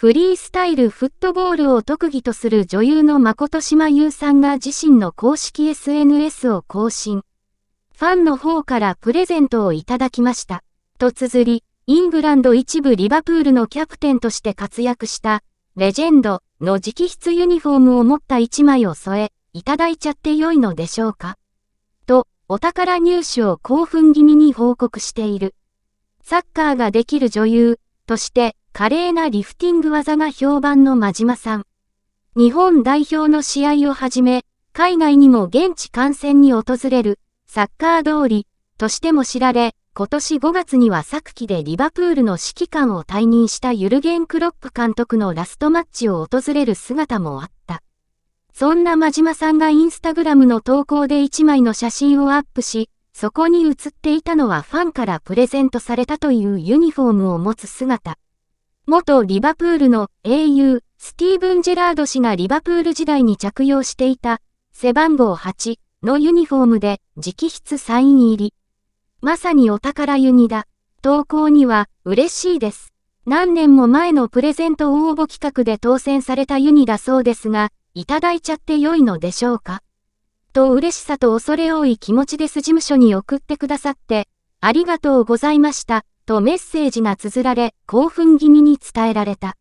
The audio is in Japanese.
フリースタイルフットボールを特技とする女優の誠島優さんが自身の公式 SNS を更新。ファンの方からプレゼントをいただきました。と綴り、イングランド一部リバプールのキャプテンとして活躍した、レジェンドの直筆ユニフォームを持った一枚を添え、いただいちゃって良いのでしょうか。と、お宝入手を興奮気味に報告している。サッカーができる女優として、華麗なリフティング技が評判の真島さん。日本代表の試合をはじめ、海外にも現地観戦に訪れるサッカー通りとしても知られ、今年5月には昨季でリバプールの指揮官を退任したユルゲン・クロップ監督のラストマッチを訪れる姿もあった。そんな真島さんがインスタグラムの投稿で1枚の写真をアップし、そこに写っていたのはファンからプレゼントされたというユニフォームを持つ姿。元リバプールの英雄、スティーブン・ジェラード氏がリバプール時代に着用していた、背番号8のユニフォームで直筆サイン入り。まさにお宝ユニだ。投稿には嬉しいです。何年も前のプレゼント応募企画で当選されたユニだそうですが、いただいちゃって良いのでしょうか。と嬉しさと恐れ多い気持ちです事務所に送ってくださって、ありがとうございました。とメッセージが綴られ、興奮気味に伝えられた。